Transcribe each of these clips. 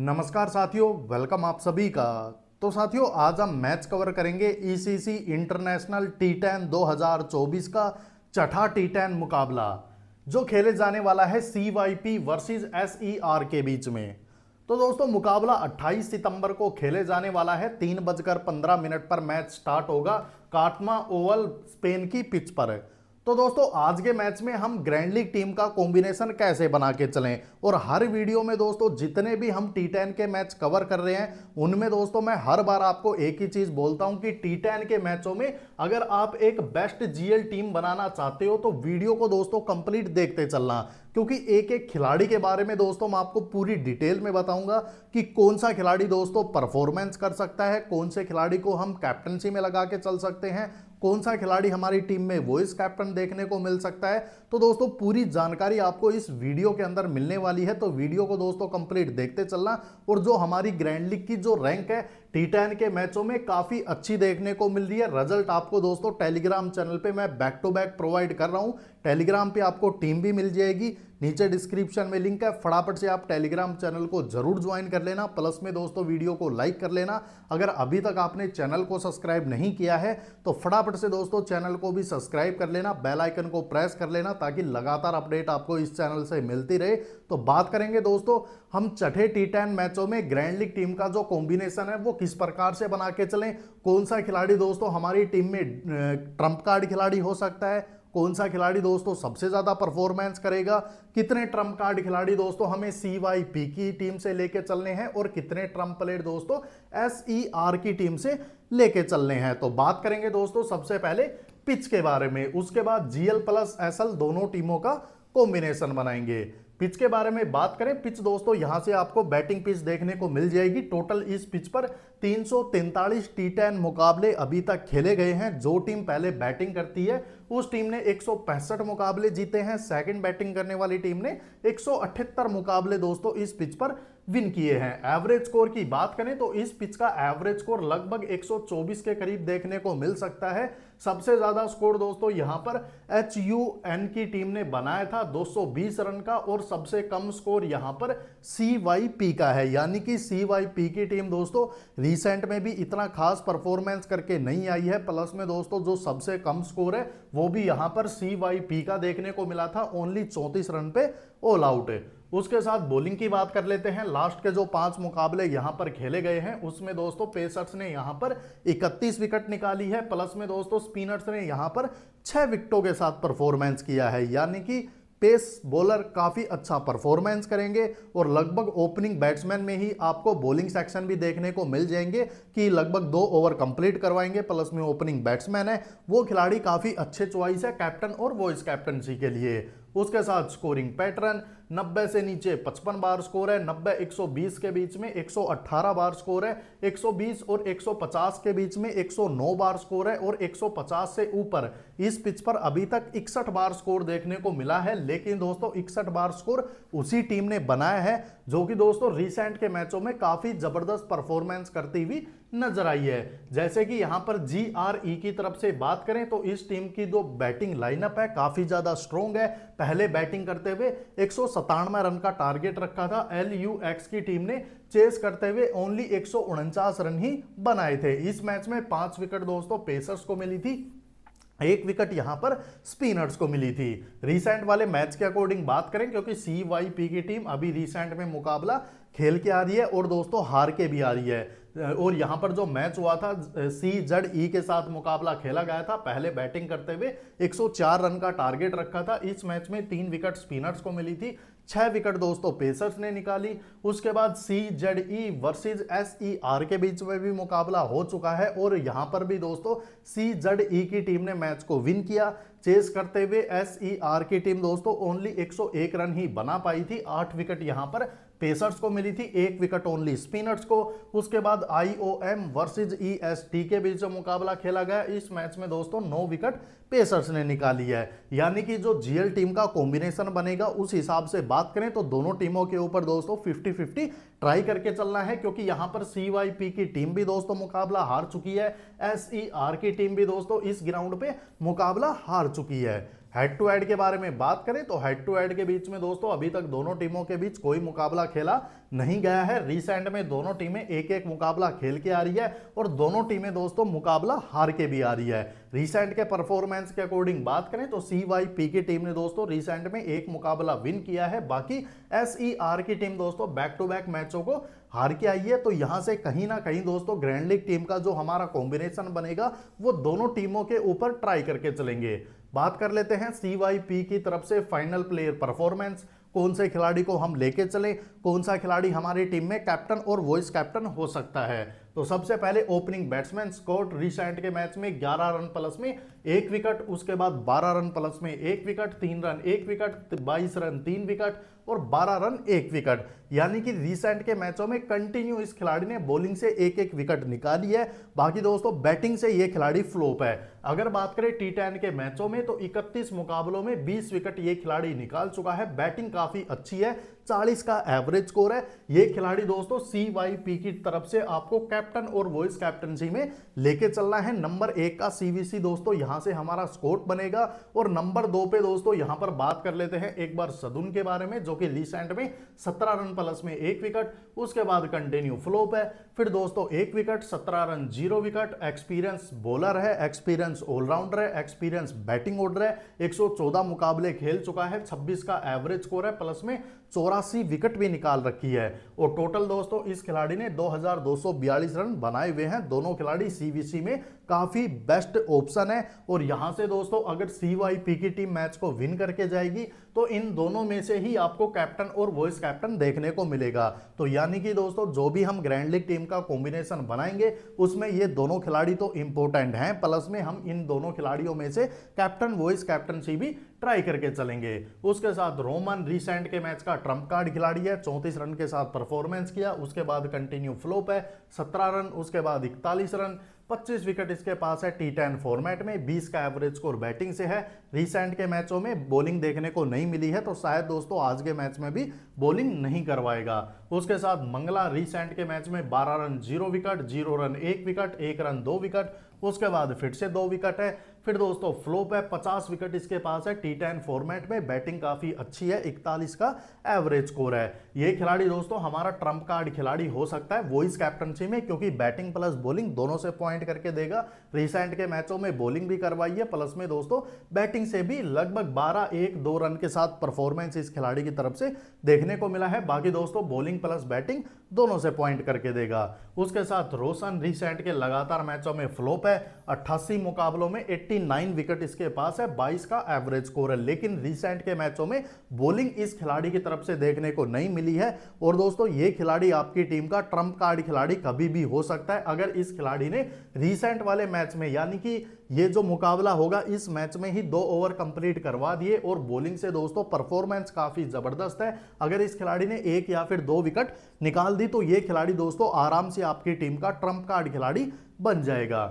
नमस्कार साथियों वेलकम आप सभी का तो साथियों आज हम मैच कवर करेंगे ईसीसी इंटरनेशनल टी टेन दो का चठा टी टेन मुकाबला जो खेले जाने वाला है C Y P versus S E R के बीच में तो दोस्तों मुकाबला 28 सितंबर को खेले जाने वाला है तीन बजकर पंद्रह मिनट पर मैच स्टार्ट होगा काटमा ओवल स्पेन की पिच पर तो दोस्तों आज के मैच में हम ग्रैंड लीग टीम का कॉम्बिनेशन कैसे बना के चलें और हर वीडियो में दोस्तों जितने भी हम टी टेन के मैच कवर कर रहे हैं उनमें दोस्तों मैं हर बार आपको एक ही चीज़ बोलता हूं कि टी टेन के मैचों में अगर आप एक बेस्ट जीएल टीम बनाना चाहते हो तो वीडियो को दोस्तों कंप्लीट देखते चलना क्योंकि एक एक खिलाड़ी के बारे में दोस्तों मैं आपको पूरी डिटेल में बताऊंगा कि कौन सा खिलाड़ी दोस्तों परफॉर्मेंस कर सकता है कौन से खिलाड़ी को हम कैप्टनसी में लगा के चल सकते हैं कौन सा खिलाड़ी हमारी टीम में वॉइस कैप्टन देखने को मिल सकता है तो दोस्तों पूरी जानकारी आपको इस वीडियो के अंदर मिलने वाली है तो वीडियो को दोस्तों कंप्लीट देखते चलना और जो हमारी ग्रैंड लीग की जो रैंक है टी टेन के मैचों में काफ़ी अच्छी देखने को मिल रही है रिजल्ट आपको दोस्तों टेलीग्राम चैनल पे मैं बैक टू बैक प्रोवाइड कर रहा हूँ टेलीग्राम पे आपको टीम भी मिल जाएगी नीचे डिस्क्रिप्शन में लिंक है फटाफट से आप टेलीग्राम चैनल को जरूर ज्वाइन कर लेना प्लस में दोस्तों वीडियो को लाइक कर लेना अगर अभी तक आपने चैनल को सब्सक्राइब नहीं किया है तो फटाफट से दोस्तों चैनल को भी सब्सक्राइब कर लेना बेल आइकन को प्रेस कर लेना ताकि लगातार अपडेट आपको इस चैनल से मिलती रहे तो बात करेंगे दोस्तों हम छठे टी मैचों में ग्रैंड लीग टीम का जो कॉम्बिनेशन है वो किस प्रकार से बना के चलें कौन सा खिलाड़ी दोस्तों हमारी टीम में ट्रंप कार्ड खिलाड़ी हो सकता है कौन सा खिलाड़ी दोस्तों सबसे ज़्यादा परफॉर्मेंस करेगा कितने ट्रम्प कार्ड खिलाड़ी दोस्तों हमें सी वाई पी की टीम से लेके चलने हैं और कितने ट्रम्प प्लेयर दोस्तों एस ई आर की टीम से लेके चलने हैं तो बात करेंगे दोस्तों सबसे पहले पिच के बारे में उसके बाद जीएल प्लस एस दोनों टीमों का कॉम्बिनेशन बनाएंगे पिच के बारे में बात करें पिच दोस्तों यहां से आपको बैटिंग पिच देखने को मिल जाएगी टोटल इस पिच पर तीन टी टेन मुकाबले अभी तक खेले गए हैं जो टीम पहले बैटिंग करती है उस टीम ने एक मुकाबले जीते हैं सेकेंड बैटिंग करने वाली टीम ने एक मुकाबले दोस्तों इस पिच पर विन किए हैं एवरेज स्कोर की बात करें तो इस पिच का एवरेज स्कोर लगभग 124 के करीब देखने को मिल सकता है सबसे ज्यादा स्कोर दोस्तों यहां पर एच यू एन की टीम ने बनाया था 220 रन का और सबसे कम स्कोर यहां पर सी वाई पी का है यानी कि सी वाई पी की टीम दोस्तों रिसेंट में भी इतना खास परफॉर्मेंस करके नहीं आई है प्लस में दोस्तों जो सबसे कम स्कोर है वो भी यहां पर सी वाई पी का देखने को मिला था ओनली चौंतीस रन पे ऑल आउट है उसके साथ बॉलिंग की बात कर लेते हैं लास्ट के जो पांच मुकाबले यहां पर खेले गए हैं उसमें दोस्तों पेसर्स ने यहां पर 31 विकेट निकाली है प्लस में दोस्तों स्पिनर्स ने यहां पर छह विकेटों के साथ परफॉर्मेंस किया है यानी कि पेस बॉलर काफ़ी अच्छा परफॉर्मेंस करेंगे और लगभग ओपनिंग बैट्समैन में ही आपको बॉलिंग सेक्शन भी देखने को मिल जाएंगे कि लगभग दो ओवर कंप्लीट करवाएंगे प्लस में ओपनिंग बैट्समैन है वो खिलाड़ी काफ़ी अच्छे चॉइस है कैप्टन और वॉइस कैप्टनसी के लिए उसके साथ स्कोरिंग पैटर्न 90 से नीचे 55 बार स्कोर है 90 120 के बीच में 118 बार स्कोर है 120 और 150 के बीच में 109 बार स्कोर है और 150 से ऊपर इस पिच पर अभी तक इकसठ बार स्कोर देखने को मिला है लेकिन दोस्तों इकसठ बार स्कोर उसी टीम ने बनाया है जो कि दोस्तों रिसेंट के मैचों में काफी जबरदस्त परफॉर्मेंस करती हुई नजर आई है जैसे कि यहां पर जी आर ई की तरफ से बात करें तो इस टीम की जो बैटिंग लाइनअप है काफी ज्यादा स्ट्रोंग है पहले बैटिंग करते हुए एक रन का टारगेट रखा था एल यू एक्स की टीम ने चेस करते हुए ओनली एक रन ही बनाए थे इस मैच में पांच विकेट दोस्तों पेसर्स को मिली थी एक विकेट यहां पर स्पिनर्स को मिली थी रिसेंट वाले मैच के अकॉर्डिंग बात करें क्योंकि सी वाई पी की टीम अभी रिसेंट में मुकाबला खेल के आ रही है और दोस्तों हार के भी आ रही है और यहाँ पर जो मैच हुआ था सी जड ई के साथ मुकाबला खेला गया था पहले बैटिंग करते हुए 104 रन का टारगेट रखा था इस मैच में तीन विकेट स्पिनर्स को मिली थी छह विकेट दोस्तों पेसर्स ने निकाली उसके बाद C Z E versus S E R के बीच में भी मुकाबला हो चुका है और यहां पर भी दोस्तों सी जेड ई की टीम ने मैच को विन किया चेस करते हुए एस ई आर की टीम दोस्तों ओनली 101 रन ही बना पाई थी आठ विकेट यहां पर पेसर्स को मिली थी एक विकेट ओनली स्पिनर्स को उसके बाद आईओएम वर्सेस ईएसटी के बीच जो मुकाबला खेला गया इस मैच में दोस्तों नौ विकेट पेसर्स ने निकाली है यानी कि जो जीएल टीम का कॉम्बिनेशन बनेगा उस हिसाब से बात करें तो दोनों टीमों के ऊपर दोस्तों 50-50 ट्राई करके चलना है क्योंकि यहां पर सीवाईपी की टीम भी दोस्तों मुकाबला हार चुकी है एसईआर की टीम भी दोस्तों इस ग्राउंड पे मुकाबला हार चुकी है हेड टू हेड के बारे में बात करें तो हेड टू हेड के बीच में दोस्तों अभी तक दोनों टीमों के बीच कोई मुकाबला खेला नहीं गया है रिसेंट में दोनों टीमें एक एक मुकाबला खेल के आ रही है और दोनों टीमें दोस्तों मुकाबला हार के भी आ रही है रिसेंट के परफॉर्मेंस के अकॉर्डिंग बात करें तो सी वाई पी की टीम ने दोस्तों रिसेंट में एक मुकाबला विन किया है बाकी एस ई आर की टीम दोस्तों बैक टू बैक मैचों को हार के आई है तो यहां से कहीं ना कहीं दोस्तों ग्रैंड लीग टीम का जो हमारा कॉम्बिनेशन बनेगा वो दोनों टीमों के ऊपर ट्राई करके चलेंगे बात कर लेते हैं सी की तरफ से फाइनल प्लेयर परफॉर्मेंस कौन से खिलाड़ी को हम लेके चलें कौन सा खिलाड़ी हमारी टीम में कैप्टन और वॉइस कैप्टन हो सकता है तो सबसे पहले ओपनिंग बैट्समैन स्कॉट रिसेंट के मैच में 11 रन प्लस में एक विकेट उसके बाद 12 रन प्लस में एक विकेट तीन रन एक विकेट 22 रन तीन विकेट और 12 रन एक विकेट यानी कि रिसेंट के मैचों में कंटिन्यू इस खिलाड़ी ने बॉलिंग से एक एक विकेट निकाली है बाकी दोस्तों बैटिंग से ये खिलाड़ी फ्लोप है अगर बात करें टी टेन के मैचों में तो 31 मुकाबलों में 20 विकेट ये खिलाड़ी निकाल चुका है बैटिंग काफ़ी अच्छी है 40 का एवरेज स्कोर है ये खिलाड़ी दोस्तों सी पी की तरफ से आपको कैप्टन और वॉइस कैप्टनसी में लेके चलना है नंबर एक का सी दोस्तों यहां से हमारा स्कोर बनेगा और नंबर दो पे दोस्तों यहां पर बात कर लेते हैं एक बार सदुन के बारे में जो जो कि रिसेंट में सत्रह रन प्लस में एक विकेट उसके बाद कंटिन्यू फ्लोप है फिर दोस्तों एक विकेट सत्रह run zero wicket experience bowler है एक्सपीरियंस ऑलराउंडर है एक्सपीरियंस बैटिंग ऑर्डर है 114 मुकाबले खेल चुका है 26 का एवरेज स्कोर है प्लस में चौरासी विकेट भी निकाल रखी है और टोटल दोस्तों इस खिलाड़ी ने 2242 रन बनाए हुए हैं दोनों खिलाड़ी सीवीसी में काफ़ी बेस्ट ऑप्शन है और यहाँ से दोस्तों अगर सीवाईपी की टीम मैच को विन करके जाएगी तो इन दोनों में से ही आपको कैप्टन और वॉइस कैप्टन देखने को मिलेगा तो यानी कि दोस्तों जो भी हम ग्रैंड लीग टीम का कॉम्बिनेशन बनाएंगे उसमें ये दोनों खिलाड़ी तो इंपॉर्टेंट हैं प्लस में हम इन दोनों खिलाड़ियों में से कैप्टन वॉइस कैप्टनशी भी ट्राई करके चलेंगे उसके साथ रोमन रिसेंट के मैच का ट्रंप कार्ड खिलाड़ी है चौंतीस रन के साथ परफॉर्मेंस किया उसके बाद कंटिन्यू फ्लोप है सत्रह रन उसके बाद इकतालीस रन 25 विकेट इसके पास है टी टेन फॉर्मेट में 20 का एवरेज स्कोर बैटिंग से है रिसेंट के मैचों में बॉलिंग देखने को नहीं मिली है तो शायद दोस्तों आज के मैच में भी बॉलिंग नहीं करवाएगा उसके साथ मंगला रिसेंट के मैच में 12 run zero wicket zero run एक विकेट एक रन दो विकेट उसके बाद फिर से दो विकेट है फिर दोस्तों फ्लोप है पचास विकेट इसके पास है टी टेन फॉर्मेट में बैटिंग काफ़ी अच्छी है इकतालीस का एवरेज स्कोर है ये खिलाड़ी दोस्तों हमारा ट्रंप कार्ड खिलाड़ी हो सकता है वॉइस कैप्टनशी में क्योंकि बैटिंग प्लस बॉलिंग दोनों से पॉइंट करके देगा रिसेंट के मैचों में बॉलिंग भी करवाई है प्लस में दोस्तों बैटिंग से भी लगभग बारह एक दो रन के साथ परफॉर्मेंस इस खिलाड़ी की तरफ से देखने को मिला है बाकी दोस्तों बॉलिंग प्लस बैटिंग दोनों से पॉइंट करके देगा उसके साथ रोशन रिसेंट के लगातार मैचों में फ्लोप है अट्ठासी मुकाबलों में एट्टी 89 विकेट इसके पास है 22 का एवरेज स्कोर है लेकिन रिसेंट के मैचों में बॉलिंग इस खिलाड़ी की तरफ से देखने को नहीं मिली है और दोस्तों ये खिलाड़ी आपकी टीम का ट्रंप कार्ड खिलाड़ी कभी भी हो सकता है अगर इस खिलाड़ी ने रिसेंट वाले मैच में यानी कि ये जो मुकाबला होगा इस मैच में ही दो ओवर कंप्लीट करवा दिए और बॉलिंग से दोस्तों परफॉर्मेंस काफी जबरदस्त है अगर इस खिलाड़ी ने एक या फिर दो विकेट निकाल दी तो ये खिलाड़ी दोस्तों आराम से आपकी टीम का ट्रंप कार्ड खिलाड़ी बन जाएगा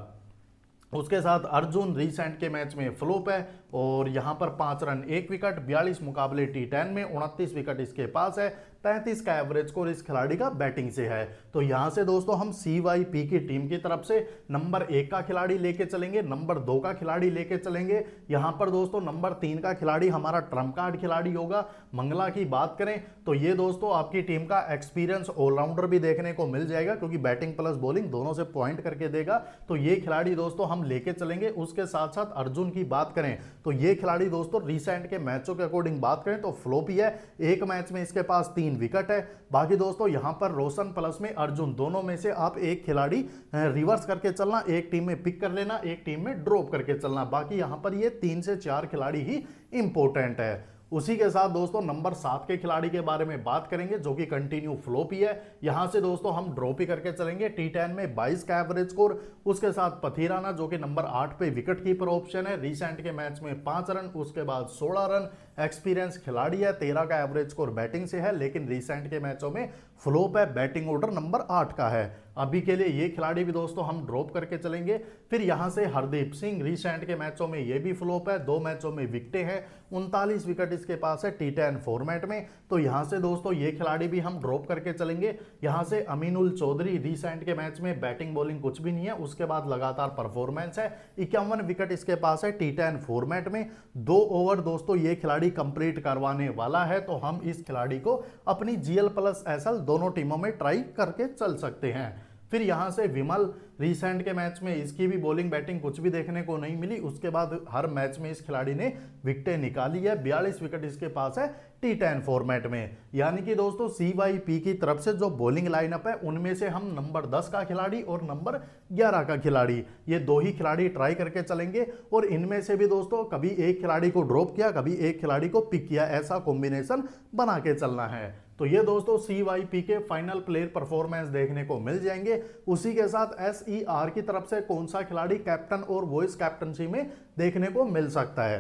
उसके साथ अर्जुन रिसेंट के मैच में फ्लोप है और यहाँ पर पाँच रन एक विकेट बयालीस मुकाबले टी टेन में उनतीस विकेट इसके पास है तैंतीस का एवरेज स्कोर इस खिलाड़ी का बैटिंग से है तो यहाँ से दोस्तों हम सी वाई पी की टीम की तरफ से नंबर एक का खिलाड़ी लेके चलेंगे नंबर दो का खिलाड़ी लेके चलेंगे यहाँ पर दोस्तों नंबर तीन का खिलाड़ी हमारा ट्रम्प कार्ड खिलाड़ी होगा मंगला की बात करें तो ये दोस्तों आपकी टीम का एक्सपीरियंस ऑलराउंडर भी देखने को मिल जाएगा क्योंकि बैटिंग प्लस बॉलिंग दोनों से पॉइंट करके देगा तो ये खिलाड़ी दोस्तों हम लेके चलेंगे उसके साथ साथ अर्जुन की बात करें तो ये खिलाड़ी दोस्तों रिसेंट के मैचों के अकॉर्डिंग बात करें तो फ्लोप ही है एक मैच में इसके पास तीन विकेट है बाकी दोस्तों यहां पर रोशन प्लस में अर्जुन दोनों में से आप एक खिलाड़ी रिवर्स करके चलना एक टीम में पिक कर लेना एक टीम में ड्रॉप करके चलना बाकी यहां पर ये तीन से चार खिलाड़ी ही इंपॉर्टेंट है उसी के साथ दोस्तों नंबर सात के खिलाड़ी के बारे में बात करेंगे जो कि कंटिन्यू फ्लोप ही है यहां से दोस्तों हम ड्रॉप ही करके चलेंगे टी टेन में बाईस का एवरेज स्कोर उसके साथ पथीराना जो कि नंबर आठ पे विकेट कीपर ऑप्शन है रिसेंट के मैच में पांच रन उसके बाद सोलह रन एक्सपीरियंस खिलाड़ी है तेरह का एवरेज स्कोर बैटिंग से है लेकिन रिसेंट के मैचों में फ्लोप है बैटिंग ऑर्डर नंबर आठ का है अभी के लिए ये खिलाड़ी भी दोस्तों हम ड्रॉप करके चलेंगे फिर यहाँ से हरदीप सिंह रिसेंट के मैचों में ये भी फ्लोप है दो मैचों में विकटें हैं उनतालीस विकेट इसके पास है टी टेन फॉर्मेट में तो यहाँ से दोस्तों ये खिलाड़ी भी हम ड्रॉप करके चलेंगे यहाँ से अमीनुल चौधरी रिसेंट के मैच में बैटिंग बॉलिंग कुछ भी नहीं है उसके बाद लगातार परफॉर्मेंस है इक्यावन विकेट इसके पास है टी टेन फॉर्मेट में दो ओवर दोस्तों ये खिलाड़ी खिलाड़ी कंप्लीट करवाने वाला है तो हम इस खिलाड़ी को अपनी जीएल प्लस एसएल दोनों टीमों में ट्राई करके चल सकते हैं फिर यहां से विमल रिसेंट के मैच में इसकी भी बॉलिंग बैटिंग कुछ भी देखने को नहीं मिली उसके बाद हर मैच में इस खिलाड़ी ने विकटें निकाली है बयालीस विकेट इसके पास है टी टेन फॉर्मेट में यानी कि दोस्तों सी वाई पी की तरफ से जो बॉलिंग लाइनअप है उनमें से हम नंबर 10 का खिलाड़ी और नंबर 11 का खिलाड़ी ये दो ही खिलाड़ी ट्राई करके चलेंगे और इनमें से भी दोस्तों कभी एक खिलाड़ी को ड्रॉप किया कभी एक खिलाड़ी को पिक किया ऐसा कॉम्बिनेशन बना के चलना है तो ये दोस्तों सी वाई पी के फाइनल प्लेयर परफॉर्मेंस देखने को मिल जाएंगे उसी के साथ एस ई e आर की तरफ से कौन सा खिलाड़ी कैप्टन और वॉइस कैप्टनसी में देखने को मिल सकता है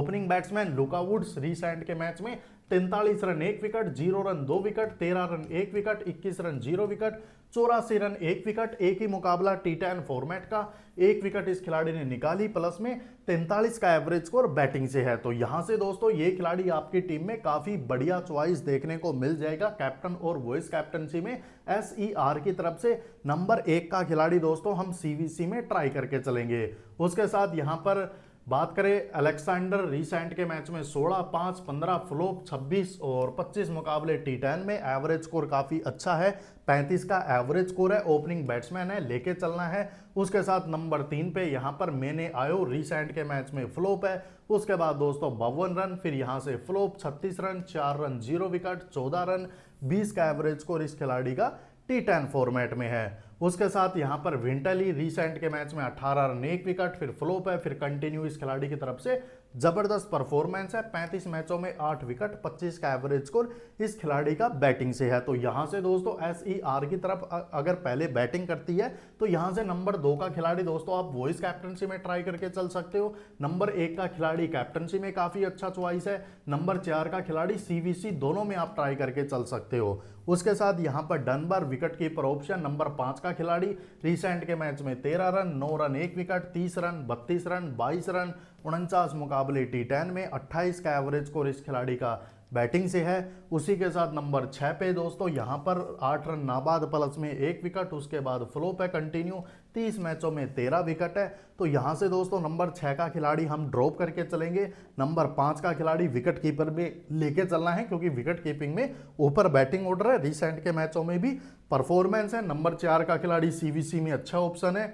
ओपनिंग बैट्समैन वुड्स रिसेंट के मैच में तैंतालीस रन एक विकेट जीरो रन दो विकेट तेरह रन एक विकेट इक्कीस रन जीरो विकेट चौरासी रन एक विकेट एक ही मुकाबला टी टेन फॉर्मेट का एक विकेट इस खिलाड़ी ने निकाली प्लस में तैंतालीस का एवरेज स्कोर बैटिंग से है तो यहां से दोस्तों ये खिलाड़ी आपकी टीम में काफी बढ़िया चॉइस देखने को मिल जाएगा कैप्टन और वॉइस कैप्टनसी में एस ई आर की तरफ से नंबर एक का खिलाड़ी दोस्तों हम सी में ट्राई करके चलेंगे उसके साथ यहाँ पर बात करें अलेक्सेंडर रिसेंट के मैच में 16 पाँच 15 फ्लोप 26 और 25 मुकाबले टी टेन में एवरेज स्कोर काफ़ी अच्छा है 35 का एवरेज स्कोर है ओपनिंग बैट्समैन है लेके चलना है उसके साथ नंबर तीन पे यहाँ पर मैंने आयो रिसेंट के मैच में फ्लोप है उसके बाद दोस्तों बावन रन फिर यहाँ से फ्लोप 36 रन चार रन जीरो विकेट चौदह रन बीस का एवरेज स्कोर इस खिलाड़ी का टी टेन फॉर्मेट में है उसके साथ यहाँ पर विंटली रिसेंट के मैच में 18 रन एक विकेट फिर फ्लोप है फिर कंटिन्यू इस खिलाड़ी की तरफ से जबरदस्त परफॉर्मेंस है 35 मैचों में 8 विकेट 25 का एवरेज स्कोर इस खिलाड़ी का बैटिंग से है तो यहां से दोस्तों एस ई आर की तरफ अगर पहले बैटिंग करती है तो यहां से नंबर दो का खिलाड़ी दोस्तों आप वॉइस कैप्टनसी में ट्राई करके चल सकते हो नंबर एक का खिलाड़ी कैप्टनसी में काफ़ी अच्छा च्वाइस है नंबर चार का खिलाड़ी सी दोनों में आप ट्राई करके चल सकते हो उसके साथ यहाँ पर Dunbar wicket keeper option number पांच का खिलाड़ी रिसेंट के मैच में तेरह रन नौ रन एक विकेट तीस रन बत्तीस रन बाईस रन उनचास मुकाबले टी टेन में 28 का एवरेज स्कोर इस खिलाड़ी का बैटिंग से है उसी के साथ नंबर छः पे दोस्तों यहाँ पर आठ रन नाबाद प्लस में एक विकेट उसके बाद फ्लोप है कंटिन्यू तीस मैचों में तेरह विकेट है तो यहाँ से दोस्तों नंबर छः का खिलाड़ी हम ड्रॉप करके चलेंगे नंबर पाँच का खिलाड़ी विकेट कीपर में लेके चलना है क्योंकि विकेट कीपिंग में ऊपर बैटिंग ऑर्डर है रिसेंट के मैचों में भी परफॉर्मेंस है नंबर चार का खिलाड़ी सी में अच्छा ऑप्शन है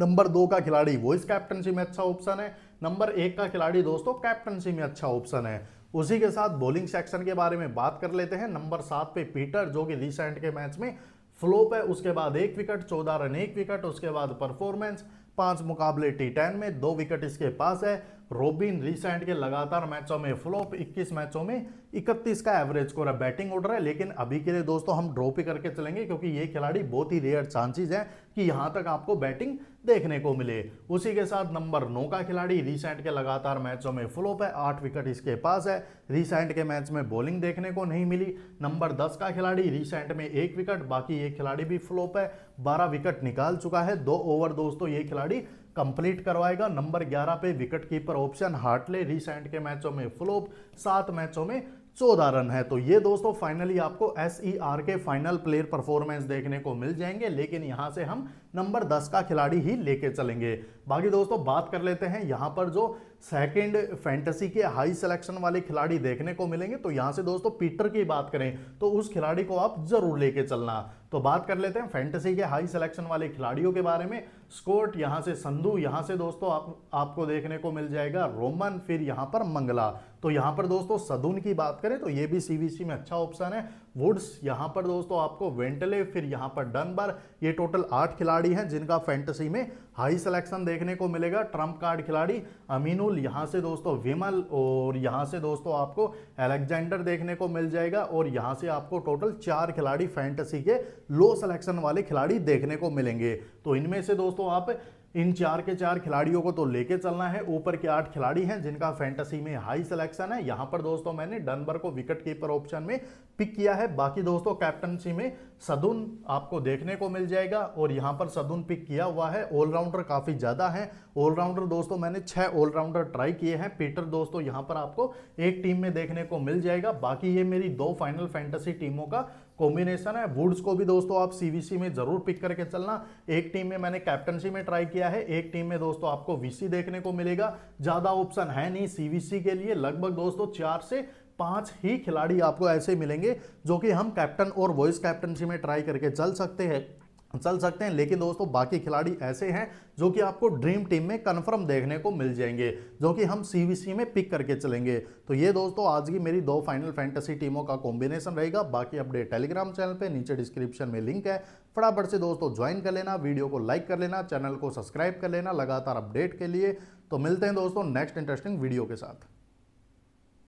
नंबर दो का खिलाड़ी वॉइस कैप्टनशिप में अच्छा ऑप्शन है नंबर एक का खिलाड़ी दोस्तों कैप्टनसी में अच्छा ऑप्शन है उसी के साथ बॉलिंग सेक्शन के बारे में बात कर लेते हैं नंबर सात पे पीटर जो कि रिसेंट के मैच में फ्लोप है उसके बाद एक विकेट चौदह रन एक विकेट उसके बाद परफॉर्मेंस पांच मुकाबले टी टेन में दो विकेट इसके पास है रोबिन रिसेंट के लगातार मैचों में फ्लॉप 21 मैचों में 31 का एवरेज स्कोर है बैटिंग ऑर्डर है लेकिन अभी के लिए दोस्तों हम ड्रॉप ही करके चलेंगे क्योंकि ये खिलाड़ी बहुत ही रेयर चांसेस हैं कि यहाँ तक आपको बैटिंग देखने को मिले उसी के साथ नंबर नौ का खिलाड़ी रिसेंट के लगातार मैचों में फ्लॉप है आठ विकेट इसके पास है रिसेंट के मैच में बॉलिंग देखने को नहीं मिली नंबर दस का खिलाड़ी रिसेंट में एक विकेट बाकी ये खिलाड़ी भी फ्लॉप है बारह विकेट निकाल चुका है दो ओवर दोस्तों ये खिलाड़ी कंप्लीट करवाएगा नंबर 11 पे wicket keeper option Hartley recent के मैचों में फ्लोप सात मैचों में चौदह रन है तो ये दोस्तों फाइनली आपको एस ई आर के फाइनल प्लेयर परफॉर्मेंस देखने को मिल जाएंगे लेकिन यहाँ से हम नंबर दस का खिलाड़ी ही लेके चलेंगे बाकी दोस्तों बात कर लेते हैं यहाँ पर जो सेकंड फैंटेसी के हाई सिलेक्शन वाले खिलाड़ी देखने को मिलेंगे तो यहाँ से दोस्तों पीटर की बात करें तो उस खिलाड़ी को आप जरूर लेके चलना तो बात कर लेते हैं फैंटेसी के हाई सिलेक्शन वाले खिलाड़ियों के बारे में स्कोट यहाँ से संधु यहाँ से दोस्तों आप आपको देखने को मिल जाएगा रोमन फिर यहाँ पर मंगला तो यहाँ पर दोस्तों सदुन की बात करें तो ये भी सी में अच्छा ऑप्शन है वुड्स यहाँ पर दोस्तों आपको वेंटले फिर यहाँ पर डनबर ये टोटल आठ खिलाड़ी हैं जिनका फैंटेसी में हाई सिलेक्शन देखने को मिलेगा ट्रम्प कार्ड खिलाड़ी अमीनुल यहाँ से दोस्तों विमल और यहाँ से दोस्तों आपको एलेक्जेंडर देखने को मिल जाएगा और यहाँ से आपको टोटल चार खिलाड़ी फैंटेसी के लो सलेक्शन वाले खिलाड़ी देखने को मिलेंगे तो इनमें से दोस्तों आप इन चार के चार खिलाड़ियों को तो लेके चलना है ऊपर के आठ खिलाड़ी हैं जिनका फैंटेसी में हाई सिलेक्शन है यहां पर दोस्तों मैंने डनबर को विकेट कीपर ऑप्शन में पिक किया है बाकी दोस्तों कैप्टनसी में सदुन आपको देखने को मिल जाएगा और यहां पर सदुन पिक किया हुआ है ऑलराउंडर काफ़ी ज़्यादा है ऑलराउंडर दोस्तों मैंने छह ऑलराउंडर ट्राई किए हैं पीटर दोस्तों यहाँ पर आपको एक टीम में देखने को मिल जाएगा बाकी ये मेरी दो फाइनल फैंटेसी टीमों का कॉम्बिनेशन है वुड्स को भी दोस्तों आप सीवीसी में जरूर पिक करके चलना एक टीम में मैंने कैप्टनसी में ट्राई किया है एक टीम में दोस्तों आपको वीसी देखने को मिलेगा ज्यादा ऑप्शन है नहीं सीवीसी के लिए लगभग दोस्तों चार से पांच ही खिलाड़ी आपको ऐसे मिलेंगे जो कि हम कैप्टन और वॉइस कैप्टनसी में ट्राई करके चल सकते हैं चल सकते हैं लेकिन दोस्तों बाकी खिलाड़ी ऐसे हैं जो कि आपको ड्रीम टीम में कन्फर्म देखने को मिल जाएंगे जो कि हम सी में पिक करके चलेंगे तो ये दोस्तों आज की मेरी दो फाइनल फैंटेसी टीमों का कॉम्बिनेशन रहेगा बाकी अपडेट टेलीग्राम चैनल पे नीचे डिस्क्रिप्शन में लिंक है फटाफट से दोस्तों ज्वाइन कर लेना वीडियो को लाइक कर लेना चैनल को सब्सक्राइब कर लेना लगातार अपडेट के लिए तो मिलते हैं दोस्तों नेक्स्ट इंटरेस्टिंग वीडियो के साथ